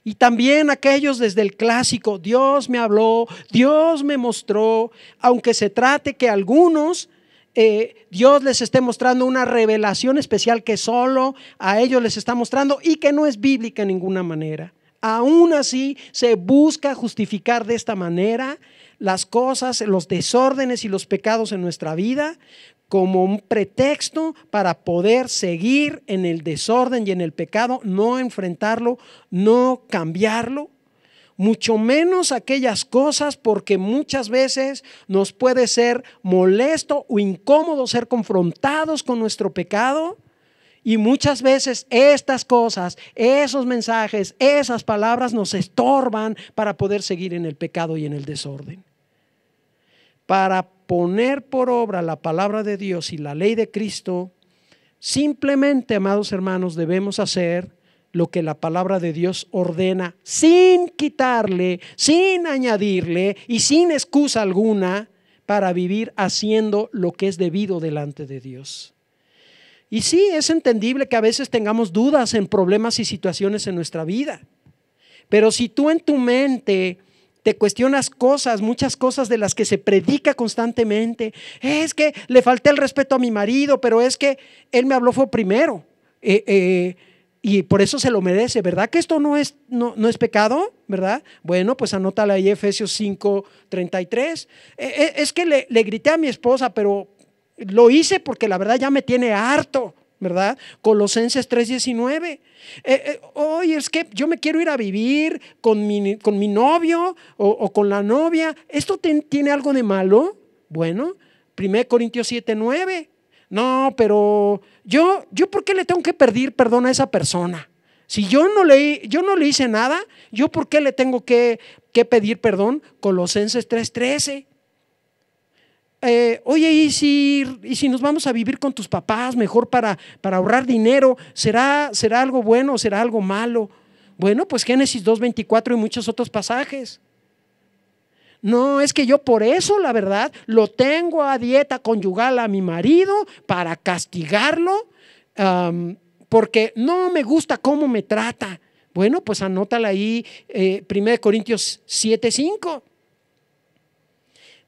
Y también aquellos desde el clásico, Dios me habló, Dios me mostró, aunque se trate que algunos eh, Dios les esté mostrando una revelación especial que solo a ellos les está mostrando y que no es bíblica en ninguna manera. Aún así, se busca justificar de esta manera las cosas, los desórdenes y los pecados en nuestra vida como un pretexto para poder seguir en el desorden y en el pecado, no enfrentarlo, no cambiarlo, mucho menos aquellas cosas porque muchas veces nos puede ser molesto o incómodo ser confrontados con nuestro pecado. Y muchas veces estas cosas, esos mensajes, esas palabras nos estorban para poder seguir en el pecado y en el desorden para poner por obra la palabra de Dios y la ley de Cristo, simplemente, amados hermanos, debemos hacer lo que la palabra de Dios ordena, sin quitarle, sin añadirle y sin excusa alguna para vivir haciendo lo que es debido delante de Dios. Y sí, es entendible que a veces tengamos dudas en problemas y situaciones en nuestra vida, pero si tú en tu mente te cuestionas cosas, muchas cosas de las que se predica constantemente. Es que le falté el respeto a mi marido, pero es que él me habló fue primero. Eh, eh, y por eso se lo merece, ¿verdad? Que esto no es, no, es pecado, ¿verdad? Bueno, pues anótale ahí Efesios 5, 33. Eh, es que le, le grité a mi esposa, pero lo hice porque la verdad ya me tiene harto. ¿verdad? Colosenses 3:19. Eh, eh, oye, es que yo me quiero ir a vivir con mi, con mi novio o, con la novia. ¿Esto tiene algo de malo? Bueno, 1 Corintios 7:9. No, pero yo, yo, ¿por qué le tengo que pedir perdón a esa persona? Si yo no le, yo no le hice nada, ¿yo por qué le tengo que, que pedir perdón? Colosenses 3:13. Eh, oye, ¿y si, ¿y si, nos vamos a vivir con tus papás mejor para, para ahorrar dinero? ¿Será, ¿Será algo bueno o será algo malo? Bueno, pues Génesis 2.24 y muchos otros pasajes. No, es que yo por eso, la verdad, lo tengo a dieta conyugal a mi marido para castigarlo, porque no me gusta cómo me trata. Bueno, pues anótala ahí, 1 eh, Corintios 7.5.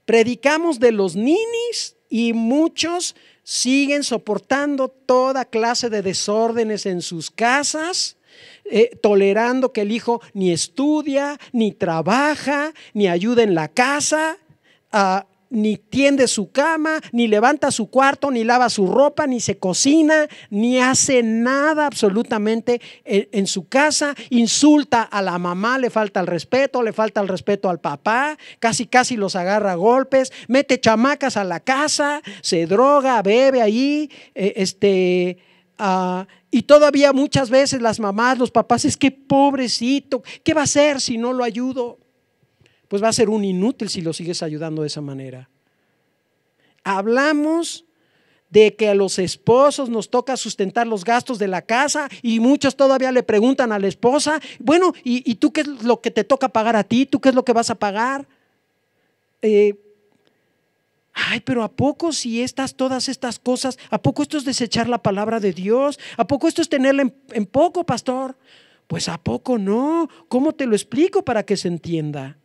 Predicamos de los ninis y muchos siguen soportando toda clase de desórdenes en sus casas. Eh, tolerando que el hijo ni estudia, ni trabaja, ni ayude en la casa, ah, ni tiende su cama, ni levanta su cuarto, ni lava su ropa, ni se cocina, ni hace nada absolutamente en, su casa, insulta a la mamá, le falta el respeto, le falta el respeto al papá, casi casi los agarra a golpes, mete chamacas a la casa, se droga, bebe ahí, eh, este... Ah, y todavía muchas veces las mamás, los papás, es que pobrecito, ¿qué va a hacer si no lo ayudo? pues va a ser un inútil si lo sigues ayudando de esa manera. Hablamos de que a los esposos nos toca sustentar los gastos de la casa y muchos todavía le preguntan a la esposa, bueno, ¿y, tú qué es lo que te toca pagar a ti? ¿Tú qué es lo que vas a pagar? Eh, Ay, pero ¿a poco si estas, todas estas cosas, ¿a poco esto es desechar la palabra de Dios? ¿A poco esto es tenerla en, poco, pastor? Pues ¿a poco no? ¿Cómo te lo explico para que se entienda?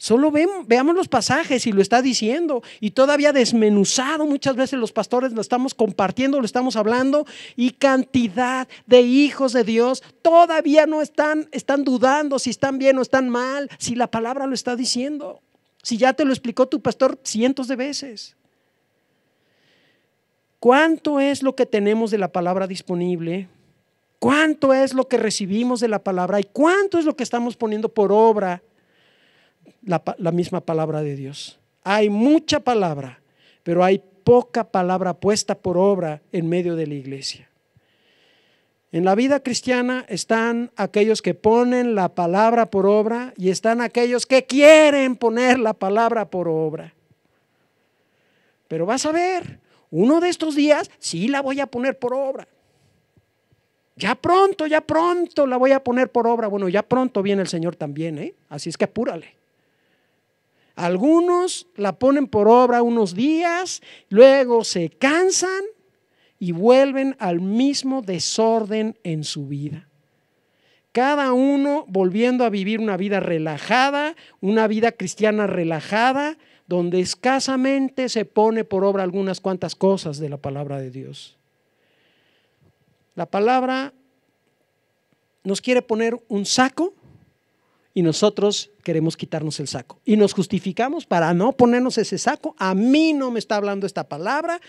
Solo veamos los pasajes y lo está diciendo y todavía desmenuzado. Muchas veces los pastores lo estamos compartiendo, lo estamos hablando y cantidad de hijos de Dios todavía no están, están dudando si están bien o están mal, si la palabra lo está diciendo, si ya te lo explicó tu pastor cientos de veces. ¿Cuánto es lo que tenemos de la palabra disponible? ¿Cuánto es lo que recibimos de la palabra? ¿Y cuánto es lo que estamos poniendo por obra la, misma palabra de Dios. Hay mucha palabra, pero hay poca palabra puesta por obra en medio de la iglesia. En la vida cristiana están aquellos que ponen la palabra por obra y están aquellos que quieren poner la palabra por obra. Pero vas a ver, uno de estos días sí la voy a poner por obra. Ya pronto, ya pronto la voy a poner por obra. Bueno, ya pronto viene el Señor también, ¿eh? Así es que apúrale. Algunos la ponen por obra unos días, luego se cansan y vuelven al mismo desorden en su vida. Cada uno volviendo a vivir una vida relajada, una vida cristiana relajada, donde escasamente se pone por obra algunas cuantas cosas de la palabra de Dios. La palabra nos quiere poner un saco y nosotros queremos quitarnos el saco. Y nos justificamos para no ponernos ese saco. A mí no me está hablando esta palabra.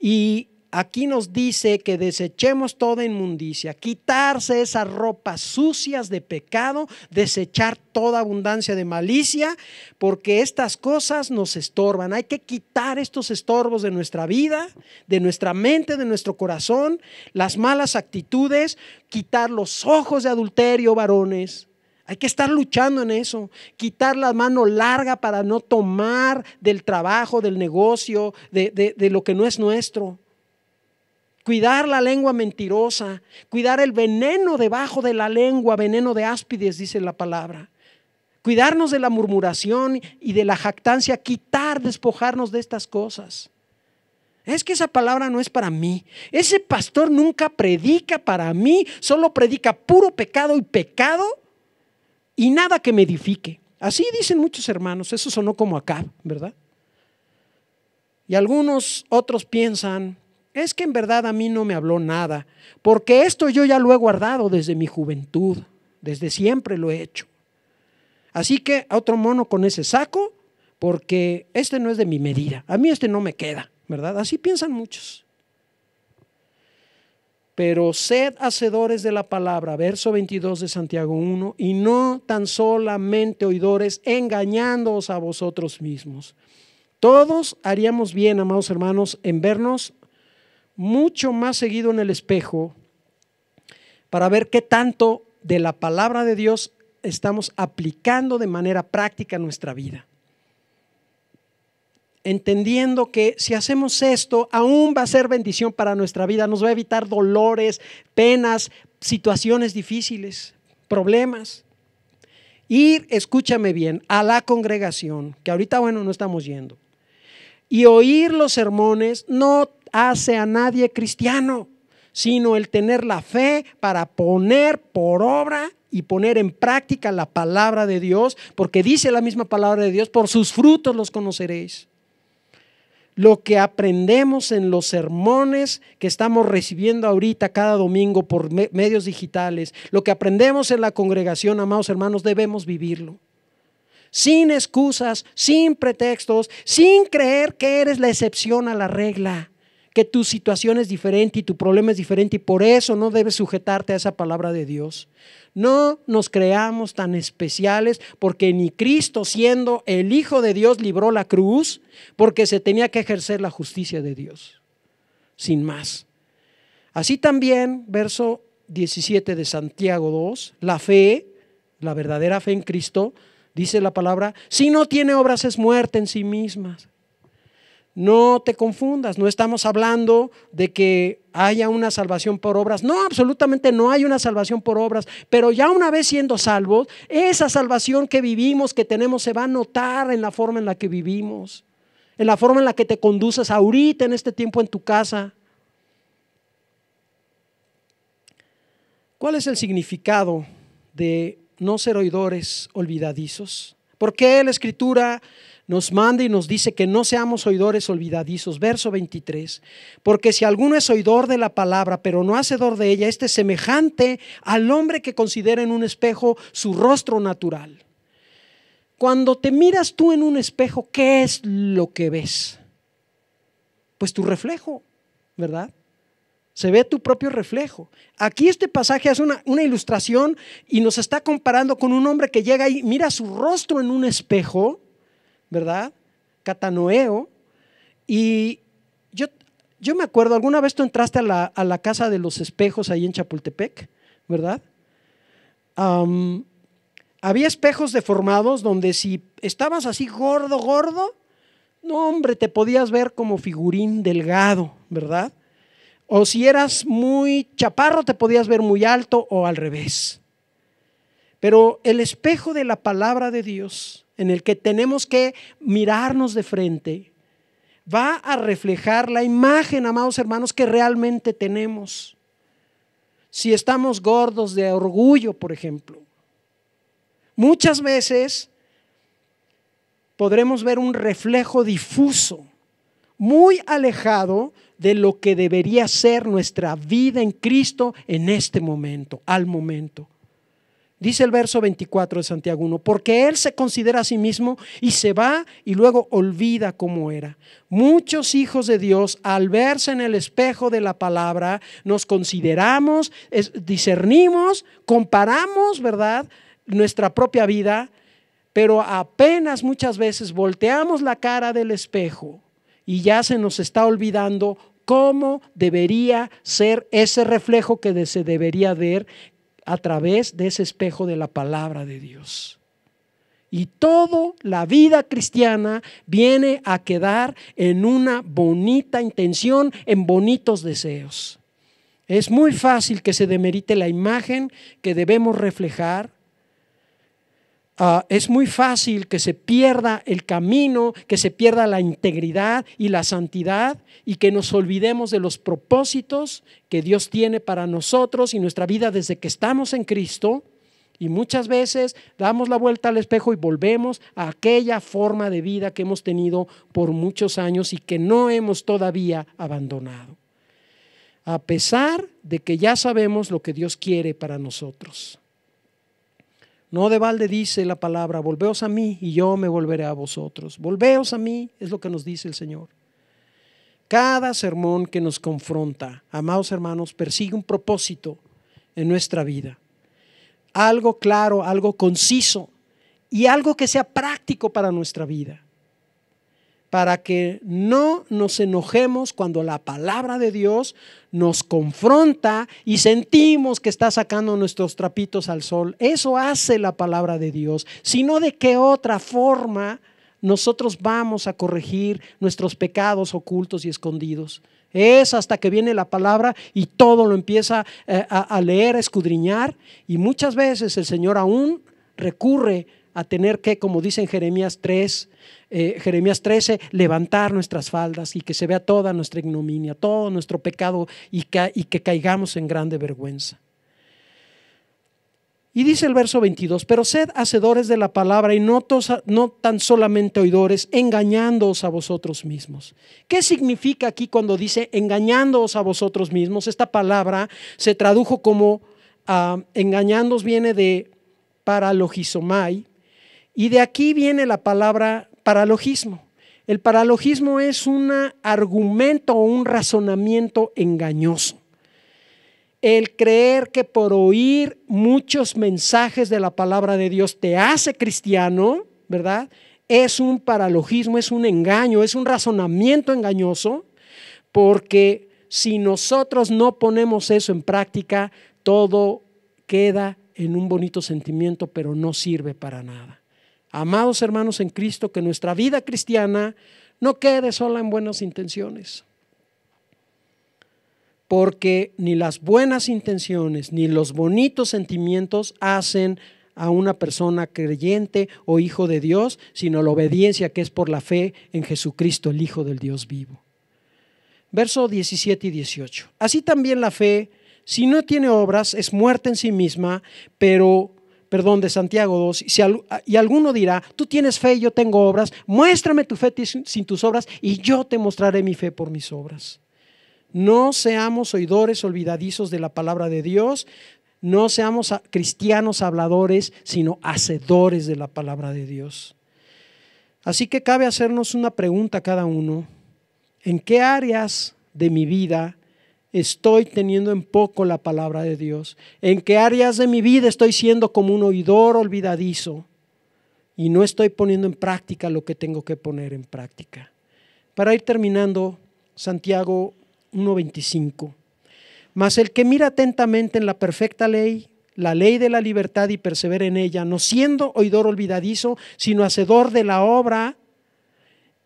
Y aquí nos dice que desechemos toda inmundicia, quitarse esas ropas sucias de pecado, desechar toda abundancia de malicia, porque estas cosas nos estorban. Hay que quitar estos estorbos de nuestra vida, de nuestra mente, de nuestro corazón, las malas actitudes, quitar los ojos de adulterio, varones hay que estar luchando en eso, quitar la mano larga para no tomar del trabajo, del negocio, de, lo que no es nuestro. Cuidar la lengua mentirosa, cuidar el veneno debajo de la lengua, veneno de áspides, dice la palabra cuidarnos de la murmuración y de la jactancia, quitar, despojarnos de estas cosas. Es que esa palabra no es para mí. Ese pastor nunca predica para mí, solo predica puro pecado y pecado y nada que me edifique. Así dicen muchos hermanos, eso sonó como acá, ¿verdad? Y algunos otros piensan, es que en verdad a mí no me habló nada, porque esto yo ya lo he guardado desde mi juventud, desde siempre lo he hecho. Así que a otro mono con ese saco, porque este no es de mi medida, a mí este no me queda, ¿verdad? Así piensan muchos pero sed hacedores de la palabra, verso 22 de Santiago 1, y no tan solamente oidores, engañándoos a vosotros mismos. Todos haríamos bien, amados hermanos, en vernos mucho más seguido en el espejo para ver qué tanto de la palabra de Dios estamos aplicando de manera práctica en nuestra vida entendiendo que si hacemos esto, aún va a ser bendición para nuestra vida, nos va a evitar dolores, penas, situaciones difíciles, problemas. Ir, escúchame bien, a la congregación, que ahorita, bueno, no estamos yendo. Y oír los sermones no hace a nadie cristiano, sino el tener la fe para poner por obra y poner en práctica la palabra de Dios, porque dice la misma palabra de Dios, por sus frutos los conoceréis lo que aprendemos en los sermones que estamos recibiendo ahorita cada domingo por medios digitales, lo que aprendemos en la congregación, amados hermanos, debemos vivirlo. Sin excusas, sin pretextos, sin creer que eres la excepción a la regla que tu situación es diferente y tu problema es diferente y por eso no debes sujetarte a esa palabra de Dios. No nos creamos tan especiales porque ni Cristo siendo el Hijo de Dios libró la cruz porque se tenía que ejercer la justicia de Dios, sin más. Así también, verso 17 de Santiago 2, la fe, la verdadera fe en Cristo, dice la palabra, si no tiene obras es muerte en sí mismas no te confundas, no estamos hablando de que haya una salvación por obras. No, absolutamente no hay una salvación por obras, pero ya una vez siendo salvos, esa salvación que vivimos, que tenemos, se va a notar en la forma en la que vivimos, en la forma en la que te conduces ahorita en este tiempo en tu casa. ¿Cuál es el significado de no ser oidores olvidadizos? ¿Por qué la escritura nos manda y nos dice que no seamos oidores olvidadizos? Verso 23. Porque si alguno es oidor de la palabra, pero no hacedor de ella, este es semejante al hombre que considera en un espejo su rostro natural. Cuando te miras tú en un espejo, ¿qué es lo que ves? Pues tu reflejo, ¿verdad? se ve tu propio reflejo. Aquí este pasaje hace una, ilustración y nos está comparando con un hombre que llega y mira su rostro en un espejo, ¿verdad? Catanoeo. Y yo, yo me acuerdo, alguna vez tú entraste a la, casa de los espejos ahí en Chapultepec, ¿verdad? había espejos deformados donde si estabas así gordo, gordo, no hombre, te podías ver como figurín delgado, ¿verdad? O si eras muy chaparro, te podías ver muy alto o al revés. Pero el espejo de la palabra de Dios, en el que tenemos que mirarnos de frente, va a reflejar la imagen, amados hermanos, que realmente tenemos. Si estamos gordos de orgullo, por ejemplo, muchas veces podremos ver un reflejo difuso, muy alejado de lo que debería ser nuestra vida en Cristo en este momento, al momento. Dice el verso 24 de Santiago 1, porque él se considera a sí mismo y se va y luego olvida cómo era. Muchos hijos de Dios, al verse en el espejo de la palabra, nos consideramos, discernimos, comparamos, ¿verdad?, nuestra propia vida, pero apenas muchas veces volteamos la cara del espejo y ya se nos está olvidando cómo debería ser ese reflejo que se debería ver a través de ese espejo de la palabra de Dios. Y toda la vida cristiana viene a quedar en una bonita intención, en bonitos deseos. Es muy fácil que se demerite la imagen que debemos reflejar Ah, es muy fácil que se pierda el camino, que se pierda la integridad y la santidad y que nos olvidemos de los propósitos que Dios tiene para nosotros y nuestra vida desde que estamos en Cristo. Y muchas veces damos la vuelta al espejo y volvemos a aquella forma de vida que hemos tenido por muchos años y que no hemos todavía abandonado. A pesar de que ya sabemos lo que Dios quiere para nosotros. No de balde dice la palabra, volveos a mí y yo me volveré a vosotros. Volveos a mí es lo que nos dice el Señor. Cada sermón que nos confronta, amados hermanos, persigue un propósito en nuestra vida. Algo claro, algo conciso y algo que sea práctico para nuestra vida para que no nos enojemos cuando la palabra de Dios nos confronta y sentimos que está sacando nuestros trapitos al sol. Eso hace la palabra de Dios. Sino de qué otra forma nosotros vamos a corregir nuestros pecados ocultos y escondidos. Es hasta que viene la palabra y todo lo empieza eh, a, leer, a escudriñar. Y muchas veces el Señor aún recurre a tener que, como dice en Jeremías 3, eh, Jeremías 13, levantar nuestras faldas y que se vea toda nuestra ignominia, todo nuestro pecado y, que caigamos en grande vergüenza. Y dice el verso 22, pero sed hacedores de la palabra y no, no, tan solamente oidores, engañándoos a vosotros mismos. ¿Qué significa aquí cuando dice engañándoos a vosotros mismos? Esta palabra se tradujo como ah, engañándoos viene de paralogizomai, y de aquí viene la palabra paralogismo. El paralogismo es un argumento o un razonamiento engañoso. El creer que por oír muchos mensajes de la palabra de Dios te hace cristiano, ¿verdad? Es un paralogismo, es un engaño, es un razonamiento engañoso, porque si nosotros no ponemos eso en práctica, todo queda en un bonito sentimiento, pero no sirve para nada amados hermanos en Cristo, que nuestra vida cristiana no quede sola en buenas intenciones. Porque ni las buenas intenciones ni los bonitos sentimientos hacen a una persona creyente o hijo de Dios, sino la obediencia que es por la fe en Jesucristo, el Hijo del Dios vivo. Verso 17 y 18. Así también la fe, si no tiene obras, es muerta en sí misma, pero perdón, de Santiago 2, y alguno dirá, tú tienes fe, y yo tengo obras, muéstrame tu fe sin tus obras y yo te mostraré mi fe por mis obras. No seamos oidores olvidadizos de la palabra de Dios, no seamos cristianos habladores, sino hacedores de la palabra de Dios. Así que cabe hacernos una pregunta cada uno. ¿En qué áreas de mi vida estoy teniendo en poco la palabra de Dios? ¿En qué áreas de mi vida estoy siendo como un oidor olvidadizo y no estoy poniendo en práctica lo que tengo que poner en práctica? Para ir terminando, Santiago 1.25. Mas el que mira atentamente en la perfecta ley, la ley de la libertad y persevera en ella, no siendo oidor olvidadizo, sino hacedor de la obra,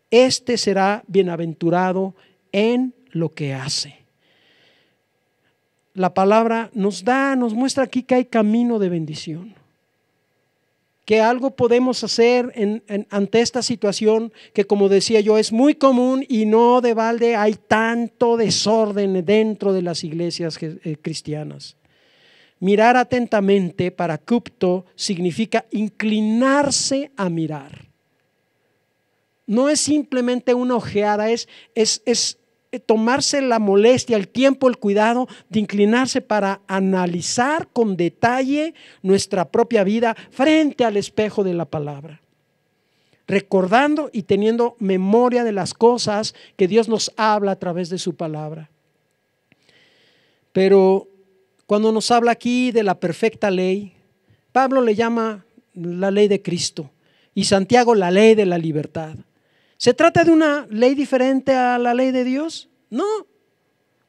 este será bienaventurado en lo que hace la palabra nos da, nos muestra aquí que hay camino de bendición. Que algo podemos hacer en, ante esta situación que, como decía yo, es muy común y no de balde hay tanto desorden dentro de las iglesias eh, cristianas. Mirar atentamente para cupto significa inclinarse a mirar. No es simplemente una ojeada, es, es, es eh, tomarse la molestia, el tiempo, el cuidado de inclinarse para analizar con detalle nuestra propia vida frente al espejo de la palabra. Recordando y teniendo memoria de las cosas que Dios nos habla a través de su palabra. Pero cuando nos habla aquí de la perfecta ley, Pablo le llama la ley de Cristo y Santiago la ley de la libertad. ¿Se trata de una ley diferente a la ley de Dios? No,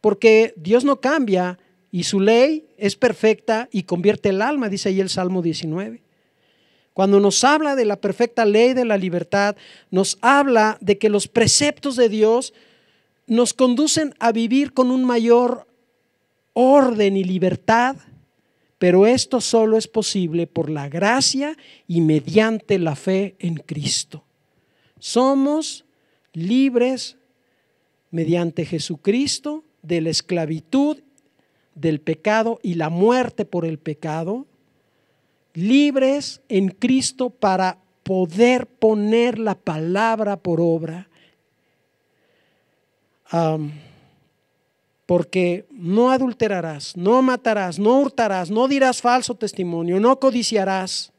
porque Dios no cambia y su ley es perfecta y convierte el alma, dice ahí el Salmo 19. Cuando nos habla de la perfecta ley de la libertad, nos habla de que los preceptos de Dios nos conducen a vivir con un mayor orden y libertad, pero esto solo es posible por la gracia y mediante la fe en Cristo. Somos libres mediante Jesucristo de la esclavitud del pecado y la muerte por el pecado, libres en Cristo para poder poner la palabra por obra, porque no adulterarás, no matarás, no hurtarás, no dirás falso testimonio, no codiciarás,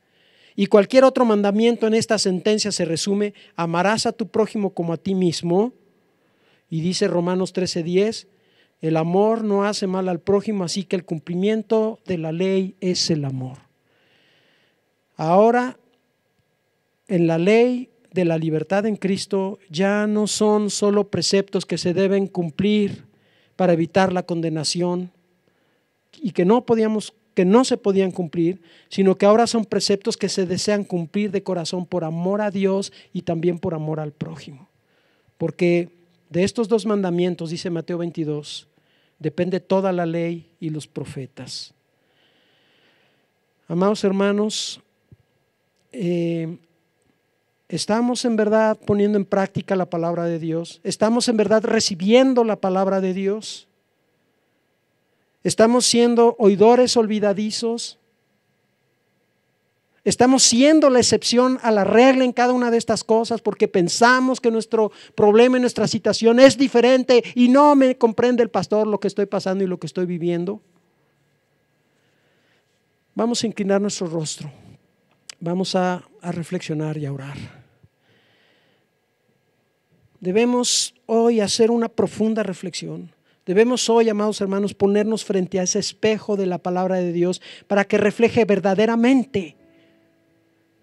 y cualquier otro mandamiento en esta sentencia se resume, amarás a tu prójimo como a ti mismo. Y dice Romanos 13:10, el amor no hace mal al prójimo, así que el cumplimiento de la ley es el amor. Ahora, en la ley de la libertad en Cristo ya no son solo preceptos que se deben cumplir para evitar la condenación y que no podíamos que no se podían cumplir, sino que ahora son preceptos que se desean cumplir de corazón por amor a Dios y también por amor al prójimo. Porque de estos dos mandamientos, dice Mateo 22, depende toda la ley y los profetas. Amados hermanos, eh, estamos en verdad poniendo en práctica la palabra de Dios, estamos en verdad recibiendo la palabra de Dios. Estamos siendo oidores olvidadizos. Estamos siendo la excepción a la regla en cada una de estas cosas porque pensamos que nuestro problema y nuestra situación es diferente y no me comprende el pastor lo que estoy pasando y lo que estoy viviendo. Vamos a inclinar nuestro rostro. Vamos a, reflexionar y a orar. Debemos hoy hacer una profunda reflexión Debemos hoy, amados hermanos, ponernos frente a ese espejo de la palabra de Dios para que refleje verdaderamente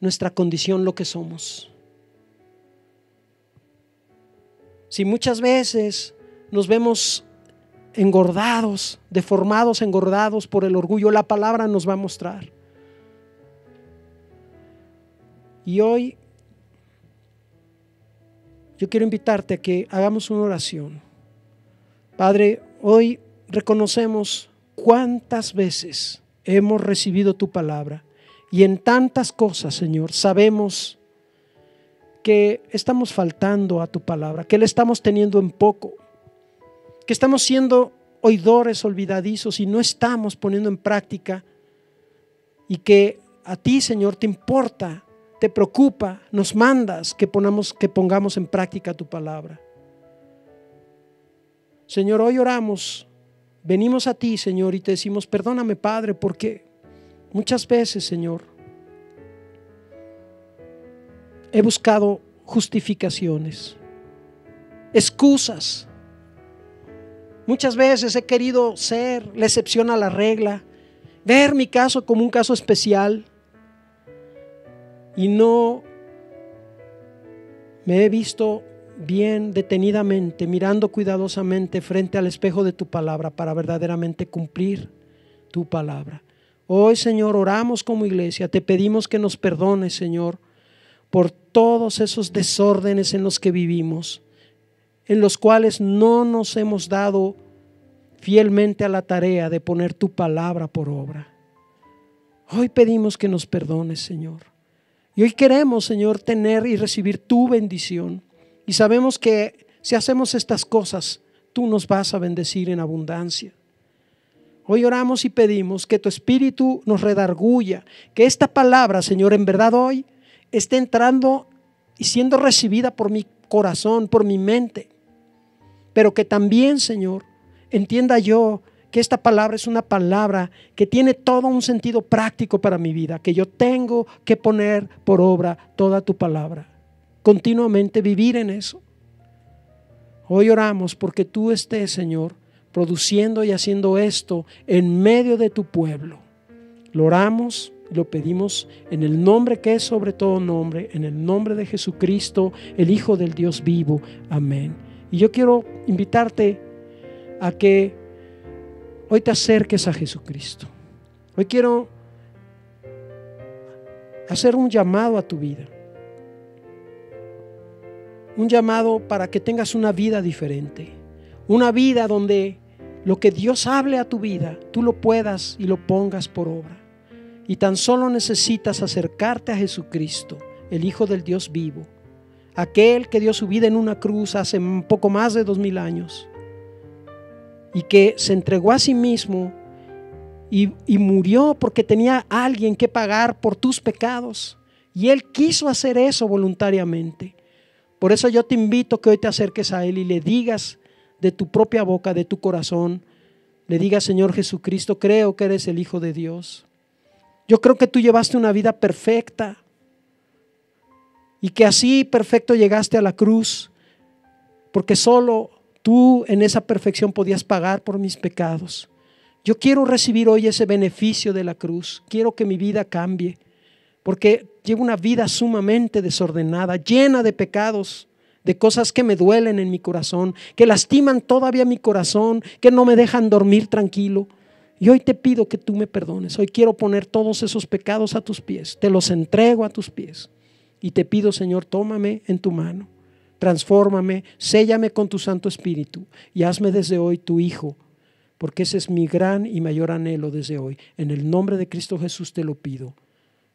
nuestra condición, lo que somos. Si muchas veces nos vemos engordados, deformados, engordados por el orgullo, la palabra nos va a mostrar. Y hoy yo quiero invitarte a que hagamos una oración. Padre, hoy reconocemos cuántas veces hemos recibido tu palabra y en tantas cosas, Señor, sabemos que estamos faltando a tu palabra, que la estamos teniendo en poco, que estamos siendo oidores olvidadizos y no estamos poniendo en práctica y que a ti, Señor, te importa, te preocupa, nos mandas que, que pongamos en práctica tu palabra. Señor, hoy oramos, venimos a ti, Señor, y te decimos, perdóname, Padre, porque muchas veces, Señor, he buscado justificaciones, excusas. Muchas veces he querido ser la excepción a la regla, ver mi caso como un caso especial y no me he visto bien detenidamente, mirando cuidadosamente frente al espejo de tu palabra para verdaderamente cumplir tu palabra. Hoy, Señor, oramos como iglesia, te pedimos que nos perdones, Señor, por todos esos desórdenes en los que vivimos, en los cuales no nos hemos dado fielmente a la tarea de poner tu palabra por obra. Hoy pedimos que nos perdones, Señor. Y hoy queremos, Señor, tener y recibir tu bendición. Y sabemos que si hacemos estas cosas, tú nos vas a bendecir en abundancia. Hoy oramos y pedimos que tu espíritu nos redarguya, que esta palabra, Señor, en verdad hoy esté entrando y siendo recibida por mi corazón, por mi mente. Pero que también, Señor, entienda yo que esta palabra es una palabra que tiene todo un sentido práctico para mi vida, que yo tengo que poner por obra toda tu palabra continuamente vivir en eso. Hoy oramos porque tú estés, Señor, produciendo y haciendo esto en medio de tu pueblo. Lo oramos, y lo pedimos en el nombre que es sobre todo nombre, en el nombre de Jesucristo, el Hijo del Dios vivo. Amén. Y yo quiero invitarte a que hoy te acerques a Jesucristo. Hoy quiero hacer un llamado a tu vida un llamado para que tengas una vida diferente, una vida donde lo que Dios hable a tu vida, tú lo puedas y lo pongas por obra. Y tan solo necesitas acercarte a Jesucristo, el Hijo del Dios vivo, aquel que dio su vida en una cruz hace poco más de dos mil años y que se entregó a sí mismo y, y, murió porque tenía alguien que pagar por tus pecados. Y él quiso hacer eso voluntariamente. Por eso yo te invito que hoy te acerques a Él y le digas de tu propia boca, de tu corazón, le digas, Señor Jesucristo, creo que eres el Hijo de Dios. Yo creo que tú llevaste una vida perfecta y que así perfecto llegaste a la cruz, porque solo tú en esa perfección podías pagar por mis pecados. Yo quiero recibir hoy ese beneficio de la cruz, quiero que mi vida cambie porque llevo una vida sumamente desordenada, llena de pecados, de cosas que me duelen en mi corazón, que lastiman todavía mi corazón, que no me dejan dormir tranquilo. Y hoy te pido que tú me perdones. Hoy quiero poner todos esos pecados a tus pies. Te los entrego a tus pies. Y te pido, Señor, tómame en tu mano. Transfórmame, séllame con tu Santo Espíritu y hazme desde hoy tu Hijo, porque ese es mi gran y mayor anhelo desde hoy. En el nombre de Cristo Jesús te lo pido.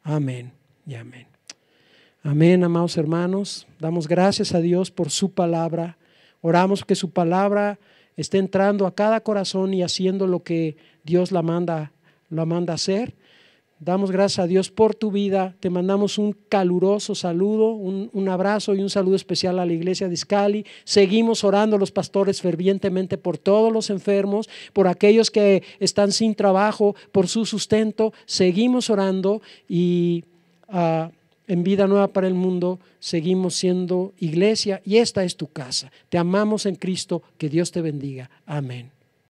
Amén y amén. Amén, amados hermanos. Damos gracias a Dios por su palabra. Oramos que su palabra esté entrando a cada corazón y haciendo lo que Dios la manda, la manda hacer. Damos gracias a Dios por tu vida. Te mandamos un caluroso saludo, un, abrazo y un saludo especial a la iglesia de Iscali. Seguimos orando los pastores fervientemente por todos los enfermos, por aquellos que están sin trabajo, por su sustento. Seguimos orando y ah, en vida nueva para el mundo seguimos siendo iglesia y esta es tu casa. Te amamos en Cristo. Que Dios te bendiga. Amén.